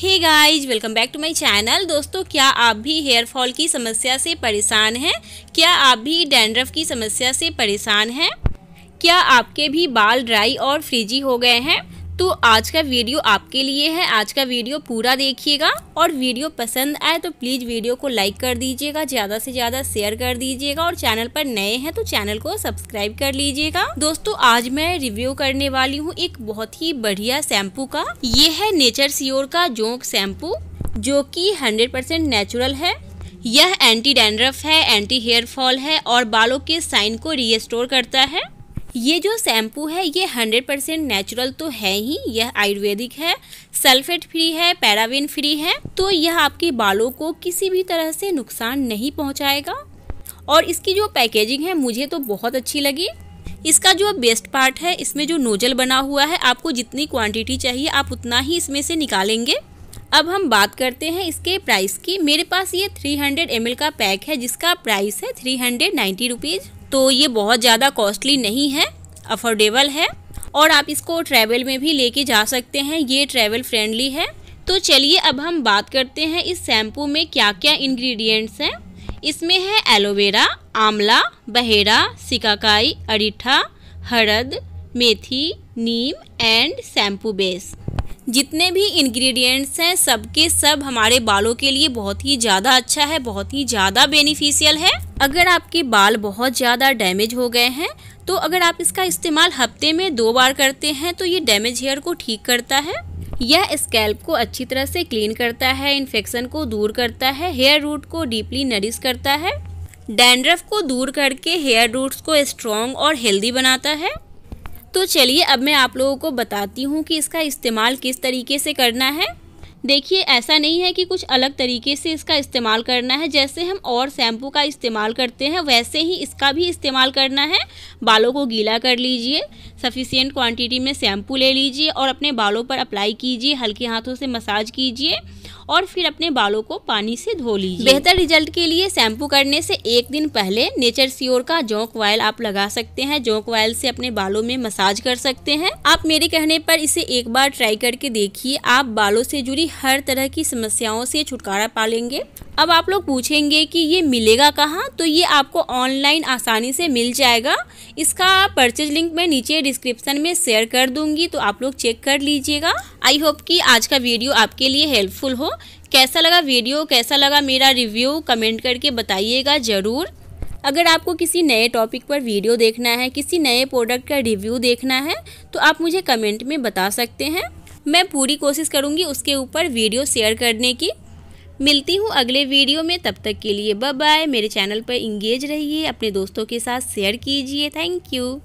hey guys welcome back to my channel दोस्तों क्या आप भी हेयर फॉल की समस्या से परेशान हैं क्या आप भी डैंड्रफ की समस्या से परेशान हैं क्या आपके भी बाल ड्राई और फ्रिजी हो गए हैं तो आज का वीडियो आपके लिए है आज का वीडियो पूरा देखिएगा और वीडियो पसंद आए तो प्लीज़ वीडियो को लाइक कर दीजिएगा ज़्यादा से ज़्यादा शेयर कर दीजिएगा और चैनल पर नए हैं तो चैनल को सब्सक्राइब कर लीजिएगा दोस्तों आज मैं रिव्यू करने वाली हूँ एक बहुत ही बढ़िया शैम्पू का ये है नेचर सियोर का जोंक शैम्पू जो कि हंड्रेड नेचुरल है यह एंटी डैंड्रफ है एंटी हेयर फॉल है और बालों के साइन को रिस्टोर करता है ये जो शैम्पू है ये हंड्रेड परसेंट नेचुरल तो है ही यह आयुर्वेदिक है सल्फेट फ्री है पैराविन फ्री है तो यह आपके बालों को किसी भी तरह से नुकसान नहीं पहुँचाएगा और इसकी जो पैकेजिंग है मुझे तो बहुत अच्छी लगी इसका जो बेस्ट पार्ट है इसमें जो नोजल बना हुआ है आपको जितनी क्वान्टिटी चाहिए आप उतना ही इसमें से निकालेंगे अब हम बात करते हैं इसके प्राइस की मेरे पास ये 300 ml का पैक है जिसका प्राइस है थ्री हंड्रेड नाइन्टी रुपीज़ तो ये बहुत ज़्यादा कॉस्टली नहीं है अफोर्डेबल है और आप इसको ट्रैवल में भी लेके जा सकते हैं ये ट्रैवल फ्रेंडली है तो चलिए अब हम बात करते हैं इस शैम्पू में क्या क्या इन्ग्रीडियंट्स हैं इसमें है एलोवेरा आंवला बहेरा सिकाकाई अरीठा हरद मेथी नीम एंड शैम्पू बेस जितने भी इंग्रेडिएंट्स हैं सबके सब हमारे बालों के लिए बहुत ही ज़्यादा अच्छा है बहुत ही ज़्यादा बेनिफिशियल है अगर आपके बाल बहुत ज़्यादा डैमेज हो गए हैं तो अगर आप इसका इस्तेमाल हफ्ते में दो बार करते हैं तो ये डैमेज हेयर को ठीक करता है यह स्कैल्प को अच्छी तरह से क्लीन करता है इन्फेक्शन को दूर करता है हेयर रूट को डीपली नरिश करता है डैंड्रफ को दूर करके हेयर रूट्स को स्ट्रॉन्ग और हेल्दी बनाता है तो चलिए अब मैं आप लोगों को बताती हूँ कि इसका इस्तेमाल किस तरीके से करना है देखिए ऐसा नहीं है कि कुछ अलग तरीके से इसका इस्तेमाल करना है जैसे हम और शैम्पू का इस्तेमाल करते हैं वैसे ही इसका भी इस्तेमाल करना है बालों को गीला कर लीजिए सफिशियंट क्वांटिटी में शैम्पू ले लीजिए और अपने बालों पर अप्लाई कीजिए हल्के हाथों से मसाज कीजिए और फिर अपने बालों को पानी से धो लीजिए बेहतर रिजल्ट के लिए शैम्पू करने से एक दिन पहले नेचर सियोर का जोंक वायल आप लगा सकते हैं जोंक वायल से अपने बालों में मसाज कर सकते हैं आप मेरे कहने पर इसे एक बार ट्राई करके देखिए आप बालों से जुड़ी हर तरह की समस्याओं से छुटकारा पा लेंगे अब आप लोग पूछेंगे कि ये मिलेगा कहाँ तो ये आपको ऑनलाइन आसानी से मिल जाएगा इसका परचेज लिंक मैं नीचे डिस्क्रिप्सन में शेयर कर दूंगी तो आप लोग चेक कर लीजिएगा आई होप कि आज का वीडियो आपके लिए हेल्पफुल हो कैसा लगा वीडियो कैसा लगा मेरा रिव्यू कमेंट करके बताइएगा ज़रूर अगर आपको किसी नए टॉपिक पर वीडियो देखना है किसी नए प्रोडक्ट का रिव्यू देखना है तो आप मुझे कमेंट में बता सकते हैं मैं पूरी कोशिश करूँगी उसके ऊपर वीडियो शेयर करने की मिलती हूँ अगले वीडियो में तब तक के लिए बाय बाय मेरे चैनल पर इंगेज रहिए अपने दोस्तों के साथ शेयर कीजिए थैंक यू